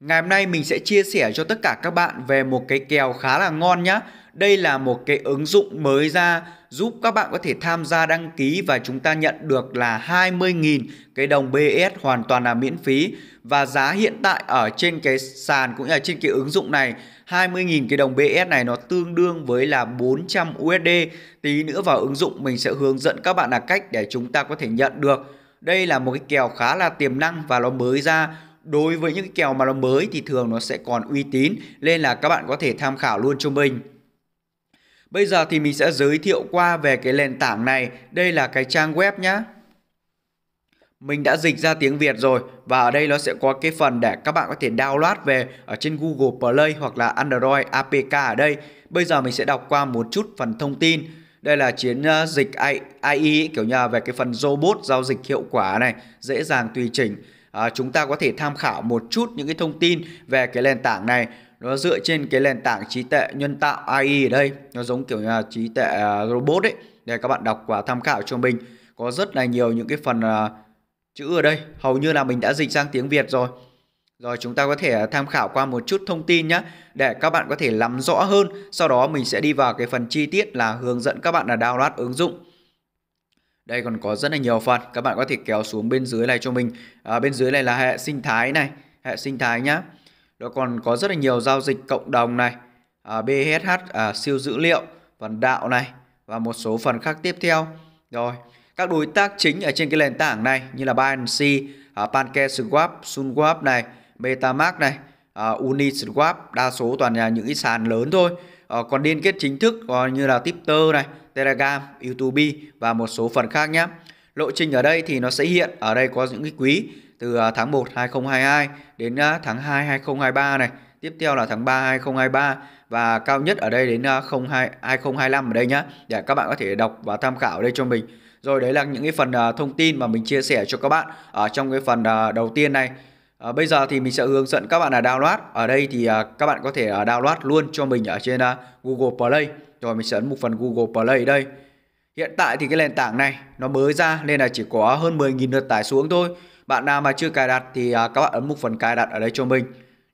Ngày hôm nay mình sẽ chia sẻ cho tất cả các bạn về một cái kèo khá là ngon nhá. Đây là một cái ứng dụng mới ra giúp các bạn có thể tham gia đăng ký và chúng ta nhận được là 20.000 cái đồng BS hoàn toàn là miễn phí và giá hiện tại ở trên cái sàn cũng như là trên cái ứng dụng này 20.000 cái đồng BS này nó tương đương với là 400 USD. Tí nữa vào ứng dụng mình sẽ hướng dẫn các bạn là cách để chúng ta có thể nhận được. Đây là một cái kèo khá là tiềm năng và nó mới ra đối với những cái kèo mà nó mới thì thường nó sẽ còn uy tín nên là các bạn có thể tham khảo luôn cho mình. Bây giờ thì mình sẽ giới thiệu qua về cái nền tảng này. Đây là cái trang web nhá. Mình đã dịch ra tiếng Việt rồi và ở đây nó sẽ có cái phần để các bạn có thể download về ở trên Google Play hoặc là Android APK ở đây. Bây giờ mình sẽ đọc qua một chút phần thông tin. Đây là chiến ờ, dịch AI kiểu như là về cái phần robot giao dịch hiệu quả này, dễ dàng tùy chỉnh à, chúng ta có thể tham khảo một chút những cái thông tin về cái nền tảng này nó dựa trên cái nền tảng trí tuệ nhân tạo AI ở đây nó giống kiểu như là trí tuệ à, robot đấy để các bạn đọc và tham khảo cho mình có rất là nhiều những cái phần uh, chữ ở đây hầu như là mình đã dịch sang tiếng Việt rồi rồi chúng ta có thể tham khảo qua một chút thông tin nhé để các bạn có thể nắm rõ hơn sau đó mình sẽ đi vào cái phần chi tiết là hướng dẫn các bạn là download ứng dụng đây còn có rất là nhiều phần các bạn có thể kéo xuống bên dưới này cho mình à, bên dưới này là hệ sinh thái này hệ sinh thái nhá nó còn có rất là nhiều giao dịch cộng đồng này à, BSH à, siêu dữ liệu phần đạo này và một số phần khác tiếp theo rồi các đối tác chính ở trên cái nền tảng này như là Binance, à, PancakeSwap, SunSwap này, MetaMask này, à, Uniswap đa số toàn là những cái sàn lớn thôi Ờ, còn liên kết chính thức ờ, như là Twitter này, Telegram, YouTube và một số phần khác nhé. Lộ trình ở đây thì nó sẽ hiện ở đây có những cái quý từ ờ, tháng 1 2022 đến tháng 2 2023 này, tiếp theo là tháng 3 2023 và cao nhất ở đây đến 02 2025 ở đây nhá để các bạn có thể đọc và tham khảo ở đây cho mình. Rồi đấy là những cái phần thông tin mà mình chia sẻ cho các bạn ở trong cái phần đầu tiên này À, bây giờ thì mình sẽ hướng dẫn các bạn là download. Ở đây thì à, các bạn có thể à, download luôn cho mình ở trên à, Google Play. Rồi mình sẽ ấn mục phần Google Play đây. Hiện tại thì cái nền tảng này nó mới ra nên là chỉ có hơn 10.000 lượt tải xuống thôi. Bạn nào mà chưa cài đặt thì à, các bạn ấn mục phần cài đặt ở đây cho mình.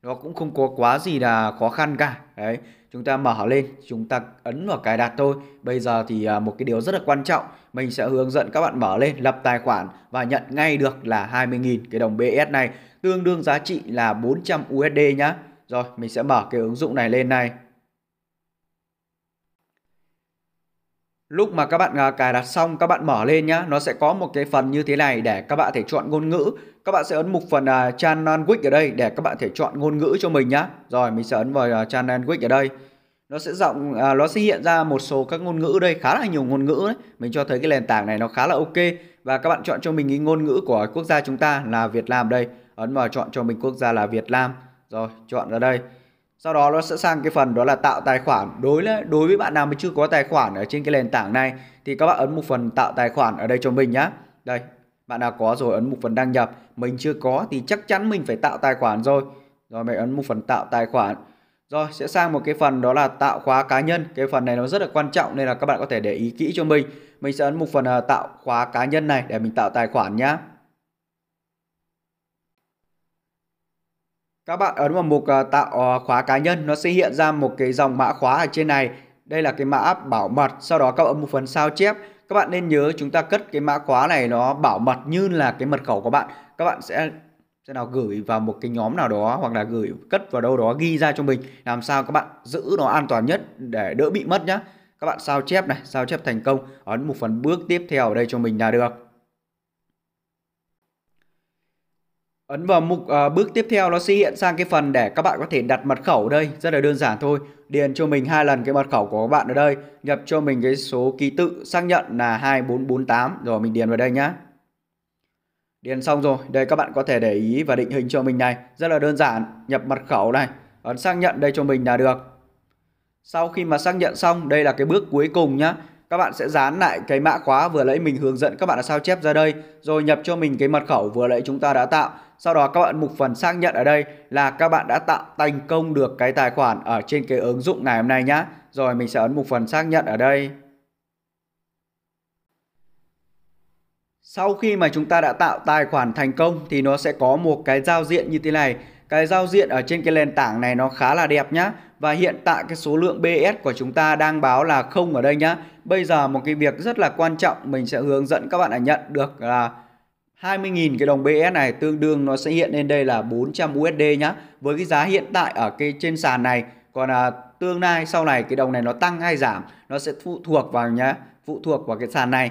Nó cũng không có quá gì là khó khăn cả. Đấy chúng ta mở lên chúng ta ấn vào cài đặt thôi bây giờ thì à, một cái điều rất là quan trọng mình sẽ hướng dẫn các bạn mở lên lập tài khoản và nhận ngay được là 20.000 cái đồng BS này tương đương giá trị là 400 USD nhá rồi mình sẽ mở cái ứng dụng này lên này Lúc mà các bạn à, cài đặt xong các bạn mở lên nhá, nó sẽ có một cái phần như thế này để các bạn thể chọn ngôn ngữ. Các bạn sẽ ấn mục phần uh, à, Channel Quick ở đây để các bạn thể chọn ngôn ngữ cho mình nhá. Rồi mình sẽ ấn vào uh, à, Channel Quick ở đây. Nó sẽ rộng à, nó sẽ hiện ra một số các ngôn ngữ đây, khá là nhiều ngôn ngữ đấy. Mình cho thấy cái nền tảng này nó khá là ok và các bạn chọn cho mình cái ngôn ngữ của quốc gia chúng ta là Việt Nam đây. Ấn vào chọn cho mình quốc gia là Việt Nam. Rồi, chọn ra đây sau đó nó sẽ sang cái phần đó là tạo tài khoản đối với đối với bạn nào mà chưa có tài khoản ở trên cái nền tảng này thì các bạn ấn một phần tạo tài khoản ở đây cho mình nhá đây bạn nào có rồi ấn một phần đăng nhập mình chưa có thì chắc chắn mình phải tạo tài khoản rồi rồi mình ấn một phần tạo tài khoản rồi sẽ sang một cái phần đó là tạo khóa cá nhân cái phần này nó rất là quan trọng nên là các bạn có thể để ý kỹ cho mình mình sẽ ấn một phần ờ, tạo khóa cá nhân này để mình tạo tài khoản nhá Các bạn ấn vào mục ờ, tạo ờ, khóa cá nhân, nó sẽ hiện ra một cái dòng mã khóa ở trên này. Đây là cái mã bảo mật, sau đó các bạn ấn một phần sao chép. Các bạn nên nhớ chúng ta cất cái mã khóa này nó bảo mật như là cái mật khẩu của bạn. Các bạn sẽ sẽ nào gửi vào một cái nhóm nào đó hoặc là gửi cất vào đâu đó ghi ra cho mình làm sao các bạn giữ nó an toàn nhất để đỡ bị mất nhá các bạn sao chép này sao chép thành công ấn một phần bước tiếp theo ở đây cho mình là được Ấn vào mục à, bước tiếp theo nó sẽ hiện sang cái phần để các bạn có thể đặt mật khẩu đây, rất là đơn giản thôi. Điền cho mình hai lần cái mật khẩu của các bạn ở đây, nhập cho mình cái số ký tự xác nhận là 2448 rồi mình điền vào đây nhá. Điền xong rồi, đây các bạn có thể để ý và định hình cho mình này, rất là đơn giản, nhập mật khẩu này, ấn xác nhận đây cho mình là được. Sau khi mà xác nhận xong, đây là cái bước cuối cùng nhá. Các bạn sẽ dán lại cái mã khóa vừa lấy mình hướng dẫn các bạn đã sao chép ra đây, rồi nhập cho mình cái mật khẩu vừa lấy chúng ta đã tạo sau đó các bạn mục phần xác nhận ở đây là các bạn đã tạo thành công được cái tài khoản ở trên cái ứng dụng ngày hôm nay nhá. Rồi mình sẽ ấn mục phần xác nhận ở đây. Sau khi mà chúng ta đã tạo tài khoản thành công thì nó sẽ có một cái giao diện như thế này. Cái giao diện ở trên cái nền tảng này nó khá là đẹp nhá. Và hiện tại cái số lượng BS của chúng ta đang báo là không ở đây nhá. Bây giờ một cái việc rất là quan trọng mình sẽ hướng dẫn các bạn là nhận được là 20.000 cái đồng BS này tương đương nó sẽ hiện lên đây là 400 USD nhá. Với cái giá hiện tại ở cái trên sàn này, còn à, tương lai sau này cái đồng này nó tăng hay giảm, nó sẽ phụ thuộc vào nhá, phụ thuộc vào cái sàn này.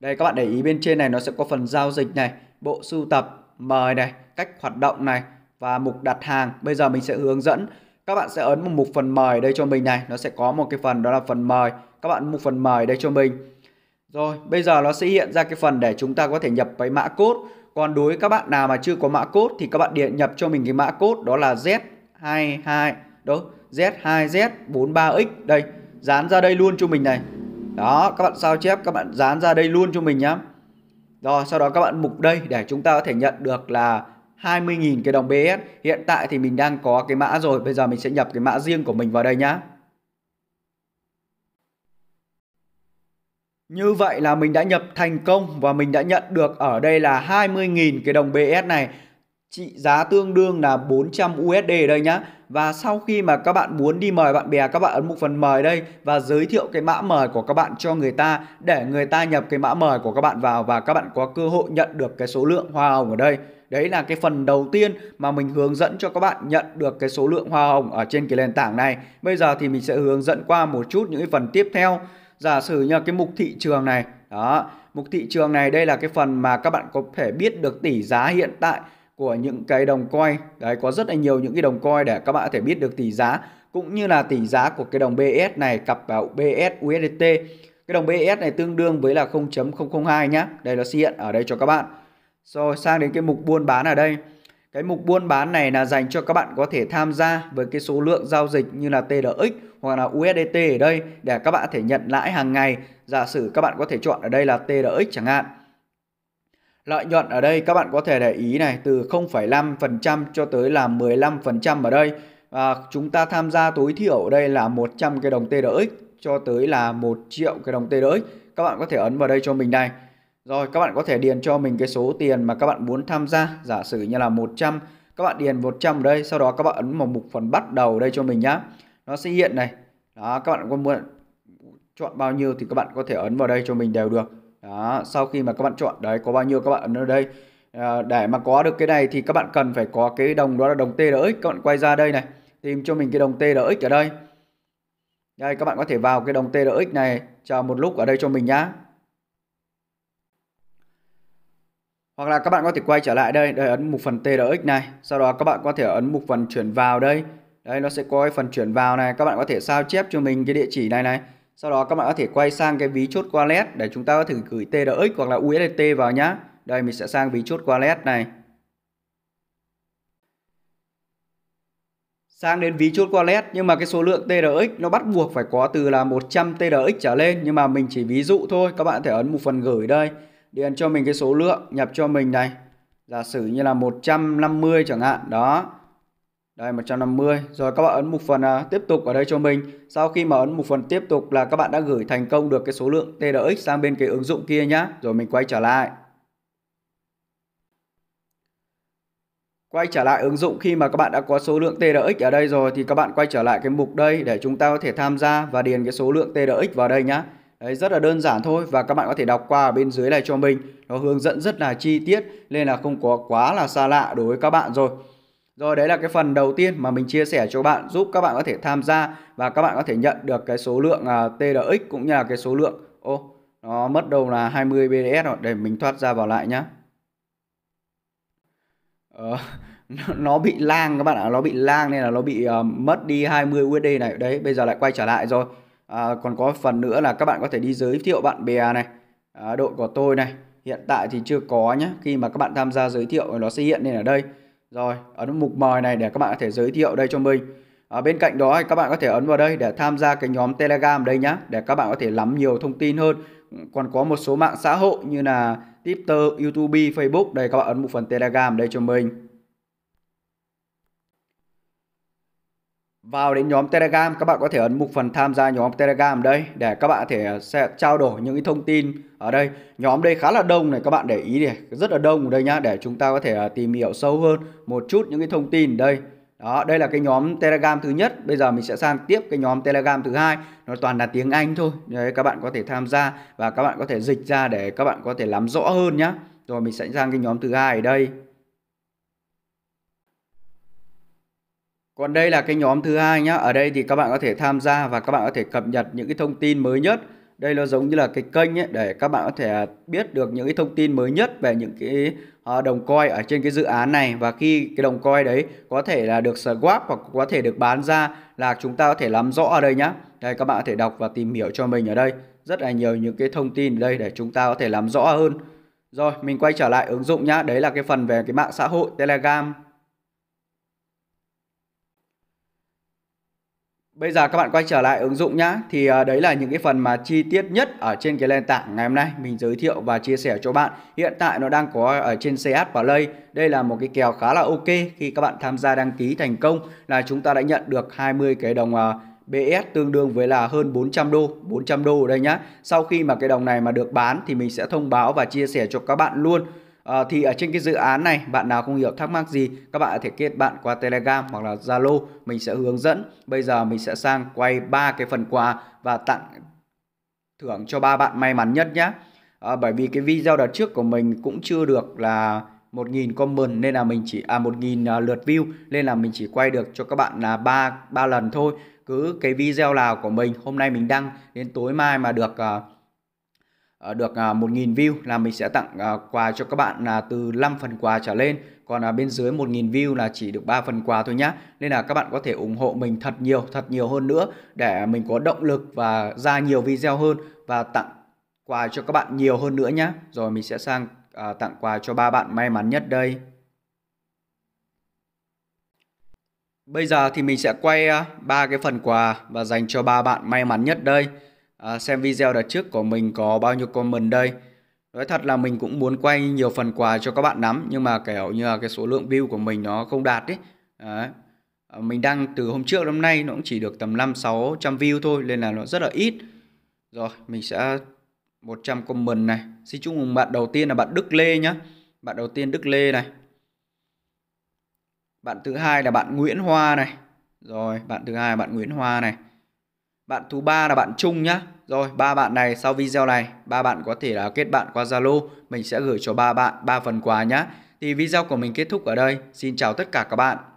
Đây các bạn để ý bên trên này nó sẽ có phần giao dịch này, bộ sưu tập, mời này, cách hoạt động này và mục đặt hàng. Bây giờ mình sẽ hướng dẫn các bạn sẽ ấn một mục phần mời đây cho mình này, nó sẽ có một cái phần đó là phần mời. Các bạn mục phần mời đây cho mình rồi, bây giờ nó sẽ hiện ra cái phần để chúng ta có thể nhập cái mã code. Còn đối với các bạn nào mà chưa có mã code thì các bạn điện nhập cho mình cái mã code đó là Z22 đó, Z2Z43X đây, dán ra đây luôn cho mình này. Đó, các bạn sao chép các bạn dán ra đây luôn cho mình nhá. Rồi, sau đó các bạn mục đây để chúng ta có thể nhận được là 20.000 cái đồng BS. Hiện tại thì mình đang có cái mã rồi, bây giờ mình sẽ nhập cái mã riêng của mình vào đây nhá. Như vậy là mình đã nhập thành công và mình đã nhận được ở đây là 20.000 cái đồng BS này trị giá tương đương là 400 USD đây nhá. Và sau khi mà các bạn muốn đi mời bạn bè các bạn ấn mục phần mời đây và giới thiệu cái mã mời của các bạn cho người ta để người ta nhập cái mã mời của các bạn vào và các bạn có cơ hội nhận được cái số lượng hoa hồng ở đây. Đấy là cái phần đầu tiên mà mình hướng dẫn cho các bạn nhận được cái số lượng hoa hồng ở trên cái nền tảng này. Bây giờ thì mình sẽ hướng dẫn qua một chút những cái phần tiếp theo giả sử như cái mục thị trường này đó mục thị trường này đây là cái phần mà các bạn có thể biết được tỷ giá hiện tại của những cái đồng coin đấy có rất là nhiều những cái đồng coin để các bạn có thể biết được tỷ giá cũng như là tỷ giá của cái đồng BS này cặp vào BS USDT cái đồng BS này tương đương với là 0.002 nhá đây là hiện ở đây cho các bạn rồi sang đến cái mục buôn bán ở đây cái mục buôn bán này là dành cho các bạn có thể tham gia với cái số lượng giao dịch như là TRX hoặc là USDT ở đây để các bạn có thể nhận lãi hàng ngày. Giả sử các bạn có thể chọn ở đây là TRX chẳng hạn. Lợi nhuận ở đây các bạn có thể để ý này từ 0,5% cho tới là 15% ở đây. À, chúng ta tham gia tối thiểu ở đây là 100 cái đồng TRX cho tới là 1 triệu cái đồng TRX. Các bạn có thể ấn vào đây cho mình này. Rồi các bạn có thể điền cho mình cái số tiền mà các bạn muốn tham gia, giả sử như là 100. Các bạn điền 100 ở đây, sau đó các bạn ấn vào mục phần bắt đầu đây cho mình nhá. Nó sẽ hiện này. Đó, các bạn có muốn chọn bao nhiêu thì các bạn có thể ấn vào đây cho mình đều được. Đó, sau khi mà các bạn chọn đấy có bao nhiêu các bạn ấn ở đây. để mà có được cái này thì các bạn cần phải có cái đồng đó là đồng TRX, các bạn quay ra đây này, tìm cho mình cái đồng TRX ở đây. Đây các bạn có thể vào cái đồng TRX này chờ một lúc ở đây cho mình nhá. Hoặc là các bạn có thể quay trở lại đây để ấn mục phần TRX này. Sau đó các bạn có thể ấn mục phần chuyển vào đây. Đây nó sẽ có cái phần chuyển vào này. Các bạn có thể sao chép cho mình cái địa chỉ này này. Sau đó các bạn có thể quay sang cái ví chốt wallet để chúng ta có thể gửi TRX hoặc là USDT vào nhá. Đây mình sẽ sang ví chốt wallet này. sang đến ví chốt wallet nhưng mà cái số lượng TRX nó bắt buộc phải có từ là 100 TRX trở lên nhưng mà mình chỉ ví dụ thôi các bạn có thể ấn một phần gửi đây điền cho mình cái số lượng nhập cho mình này giả sử như là 150 chẳng hạn đó đây 150 rồi các bạn ấn mục phần uh, tiếp tục ở đây cho mình sau khi mà ấn mục phần tiếp tục là các bạn đã gửi thành công được cái số lượng TRX sang bên cái ứng dụng kia nhá rồi mình quay trở lại quay trở lại ứng dụng khi mà các bạn đã có số lượng TRX ở đây rồi thì các bạn quay trở lại cái mục đây để chúng ta có thể tham gia và điền cái số lượng TRX vào đây nhá Đấy, rất là đơn giản thôi và các bạn có thể đọc qua bên dưới này cho mình nó hướng dẫn rất là chi tiết nên là không có quá là xa lạ đối với các bạn rồi rồi đấy là cái phần đầu tiên mà mình chia sẻ cho bạn giúp các bạn có thể tham gia và các bạn có thể nhận được cái số lượng uh, à, TRX cũng như là cái số lượng ô oh, nó mất đầu là 20 BDS rồi để mình thoát ra vào lại nhá ờ, nó bị lang các bạn ạ nó bị lang nên là nó bị uh, mất đi 20 USD này đấy bây giờ lại quay trở lại rồi à, còn có phần nữa là các bạn có thể đi giới thiệu bạn bè này à, đội của tôi này hiện tại thì chưa có nhé khi mà các bạn tham gia giới thiệu nó sẽ hiện lên ở đây rồi ấn mục mời này để các bạn có thể giới thiệu đây cho mình ở à, bên cạnh đó các bạn có thể ấn vào đây để tham gia cái nhóm Telegram đây nhé để các bạn có thể lắm nhiều thông tin hơn còn có một số mạng xã hội như là Twitter, YouTube, Facebook đây các bạn ấn một phần Telegram đây cho mình Vào đến nhóm Telegram các bạn có thể ấn mục phần tham gia nhóm Telegram đây để các bạn thể uh, sẽ trao đổi những cái thông tin ở đây. Nhóm đây khá là đông này các bạn để ý này, rất là đông ở đây nhá để chúng ta có thể uh, tìm hiểu sâu hơn một chút những cái thông tin đây. Đó, đây là cái nhóm Telegram thứ nhất. Bây giờ mình sẽ sang tiếp cái nhóm Telegram thứ hai. Nó toàn là tiếng Anh thôi. Đấy, các bạn có thể tham gia và các bạn có thể dịch ra để các bạn có thể làm rõ hơn nhá. Rồi mình sẽ sang cái nhóm thứ hai ở đây. Còn đây là cái nhóm thứ hai nhá. Ở đây thì các bạn có thể tham gia và các bạn có thể cập nhật những cái thông tin mới nhất. Đây nó giống như là cái kênh ấy, để các bạn có thể biết được những cái thông tin mới nhất về những cái ờ, đồng coin ở trên cái dự án này và khi cái đồng coin đấy có thể là được swap hoặc có thể được bán ra là chúng ta có thể nắm rõ ở đây nhá. Đây các bạn có thể đọc và tìm hiểu cho mình ở đây. Rất là nhiều những cái thông tin ở đây để chúng ta có thể làm rõ hơn. Rồi, mình quay trở lại ứng dụng nhá. Đấy là cái phần về cái mạng xã hội Telegram Bây giờ các bạn quay trở lại ứng dụng nhá Thì à, đấy là những cái phần mà chi tiết nhất ở trên cái nền tảng ngày hôm nay Mình giới thiệu và chia sẻ cho bạn Hiện tại nó đang có ở trên CS Play Đây là một cái kèo khá là ok Khi các bạn tham gia đăng ký thành công Là chúng ta đã nhận được 20 cái đồng à, BS tương đương với là hơn 400 đô 400 đô ở đây nhá Sau khi mà cái đồng này mà được bán Thì mình sẽ thông báo và chia sẻ cho các bạn luôn À, thì ở trên cái dự án này bạn nào không hiểu thắc mắc gì các bạn có thể kết bạn qua Telegram hoặc là Zalo mình sẽ hướng dẫn. Bây giờ mình sẽ sang quay ba cái phần quà và tặng thưởng cho ba bạn may mắn nhất nhé. À, ờ, bởi vì cái video đợt trước của mình cũng chưa được là 1000 comment nên là mình chỉ à 1000 à, lượt view nên là mình chỉ quay được cho các bạn là ba ba lần thôi. Cứ cái video nào của mình hôm nay mình đăng đến tối mai mà được uh, Ờ, được 1.000 à, view là mình sẽ tặng à, quà cho các bạn là từ 5 phần quà trở lên còn à, bên dưới 1.000 view là chỉ được 3 phần quà thôi nhá nên là các bạn có thể ủng hộ mình thật nhiều thật nhiều hơn nữa để mình có động lực và ra nhiều video hơn và tặng quà cho các bạn nhiều hơn nữa nhá rồi mình sẽ sang à, tặng quà cho ba bạn may mắn nhất đây Bây giờ thì mình sẽ quay ba cái phần quà và dành cho ba bạn may mắn nhất đây à, xem video đợt trước của mình có bao nhiêu comment đây nói thật là mình cũng muốn quay nhiều phần quà cho các bạn lắm nhưng mà kiểu như là cái số lượng view của mình nó không đạt đấy à, mình đăng từ hôm trước năm nay nó cũng chỉ được tầm năm sáu trăm view thôi nên là nó rất là ít rồi mình sẽ 100 comment này xin chúc mừng bạn đầu tiên là bạn Đức Lê nhá bạn đầu tiên Đức Lê này bạn thứ hai là bạn Nguyễn Hoa này rồi bạn thứ hai là bạn Nguyễn Hoa này bạn thứ ba là bạn Trung nhá rồi ba bạn này sau video này ba bạn có thể là kết bạn qua Zalo mình sẽ gửi cho ba bạn ba phần quà nhá thì video của mình kết thúc ở đây xin chào tất cả các bạn